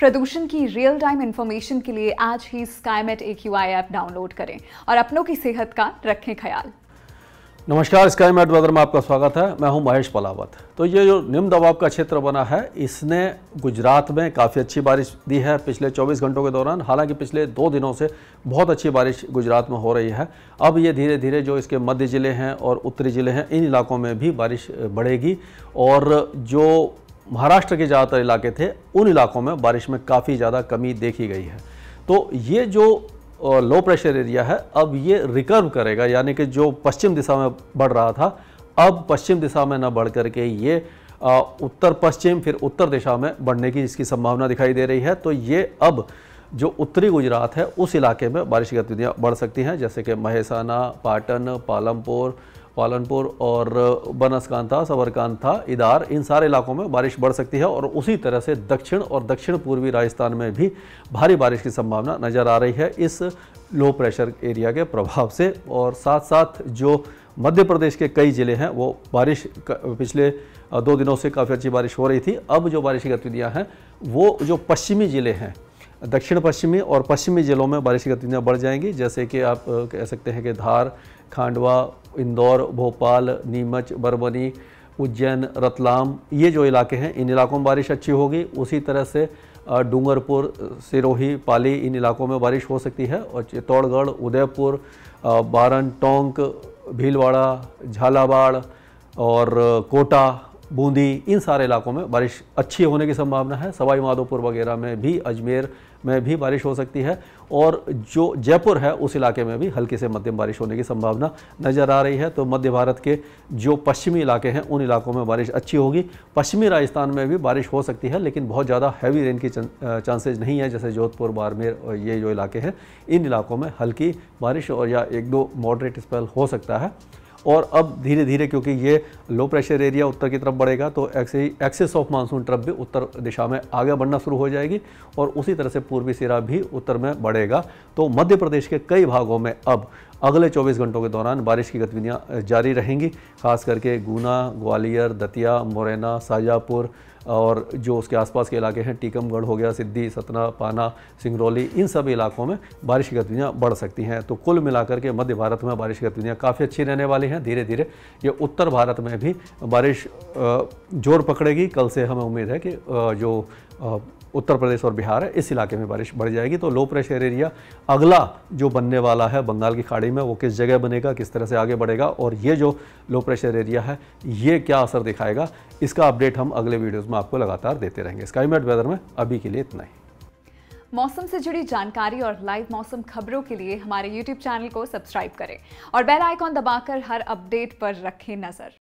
प्रदूषण की real time information के लिए आज ही Skymet A Q I app download करें और अपनों की सेहत का रखें ख्याल नमस्कार स्काई वेदर में आपका स्वागत है मैं हूं महेश पलावत तो ये जो निम्न दबाव का क्षेत्र बना है इसने गुजरात में काफ़ी अच्छी बारिश दी है पिछले 24 घंटों के दौरान हालांकि पिछले दो दिनों से बहुत अच्छी बारिश गुजरात में हो रही है अब ये धीरे धीरे जो इसके मध्य ज़िले हैं और उत्तरी ज़िले हैं इन इलाकों में भी बारिश बढ़ेगी और जो महाराष्ट्र के ज़्यादातर इलाके थे उन इलाकों में बारिश में काफ़ी ज़्यादा कमी देखी गई है तो ये जो लो प्रेशर एरिया है अब ये रिकर्व करेगा यानी कि जो पश्चिम दिशा में बढ़ रहा था अब पश्चिम दिशा में न बढ़ करके ये उत्तर पश्चिम फिर उत्तर दिशा में बढ़ने की इसकी संभावना दिखाई दे रही है तो ये अब जो उत्तरी गुजरात है उस इलाके में बारिश की गतिविधियाँ बढ़ सकती हैं जैसे कि महेसाना पाटन पालमपुर पालनपुर और बनसकांथा सबरकांता इदार इन सारे इलाकों में बारिश बढ़ सकती है और उसी तरह से दक्षिण और दक्षिण पूर्वी राजस्थान में भी भारी बारिश की संभावना नज़र आ रही है इस लो प्रेशर एरिया के प्रभाव से और साथ साथ जो मध्य प्रदेश के कई ज़िले हैं वो बारिश पिछले दो दिनों से काफ़ी अच्छी बारिश हो रही थी अब जो बारिश की गतिविधियाँ हैं वो जो पश्चिमी ज़िले हैं दक्षिण पश्चिमी और पश्चिमी ज़िलों में बारिश की गतिविधियाँ बढ़ जाएंगी जैसे कि आप कह सकते हैं कि धार खांडवा इंदौर भोपाल नीमच बरबनी उज्जैन रतलाम ये जो इलाके हैं इन इलाकों में बारिश अच्छी होगी उसी तरह से डूंगरपुर सिरोही पाली इन इलाकों में बारिश हो सकती है और चित्तौड़गढ़ उदयपुर बारन टोंक भीलवाड़ा झालावाड़ और कोटा बूंदी इन सारे इलाकों में बारिश अच्छी होने की संभावना है सवाई माधोपुर वगैरह में भी अजमेर में भी बारिश हो सकती है और जो जयपुर है उस इलाके में भी हल्की से मध्यम बारिश होने की संभावना नज़र आ रही है तो मध्य भारत के जो पश्चिमी इलाके हैं उन इलाकों में बारिश अच्छी होगी पश्चिमी राजस्थान में भी बारिश हो सकती है लेकिन बहुत ज़्यादा हैवी रेन की चांसेज नहीं है जैसे जोधपुर बाड़मेर ये जो इलाके हैं इन इलाकों में हल्की बारिश और या एक दो मॉडरेट स्पेल हो सकता है और अब धीरे धीरे क्योंकि ये लो प्रेशर एरिया उत्तर की तरफ बढ़ेगा तो ऐसे ही एक्सेस ऑफ मानसून ट्रफ भी उत्तर दिशा में आगे बढ़ना शुरू हो जाएगी और उसी तरह से पूर्वी सिरा भी उत्तर में बढ़ेगा तो मध्य प्रदेश के कई भागों में अब अगले 24 घंटों के दौरान बारिश की गतिविधियाँ जारी रहेंगी खास करके गुना ग्वालियर दतिया मुरैना शाहजहाँपुर और जो उसके आसपास के इलाके हैं टीकमगढ़ हो गया सिद्धि सतना पाना सिंगरौली इन सब इलाकों में बारिश की गतिविधियाँ बढ़ सकती हैं तो कुल मिलाकर के मध्य भारत में बारिश की गतिविधियाँ काफ़ी अच्छी रहने वाली हैं धीरे धीरे ये उत्तर भारत में भी बारिश जोर पकड़ेगी कल से हमें उम्मीद है कि जो उत्तर प्रदेश और बिहार है इस इलाके में बारिश बढ़ जाएगी तो लो प्रेशर एरिया अगला जो बनने वाला है बंगाल की खाड़ी में वो किस जगह बनेगा किस तरह से आगे बढ़ेगा और ये जो लो प्रेशर एरिया है ये क्या असर दिखाएगा इसका अपडेट हम अगले वीडियोस में आपको लगातार देते रहेंगे स्काईमेट वेदर में अभी के लिए इतना ही मौसम से जुड़ी जानकारी और लाइव मौसम खबरों के लिए हमारे यूट्यूब चैनल को सब्सक्राइब करें और बेल आइकॉन दबाकर हर अपडेट पर रखें नज़र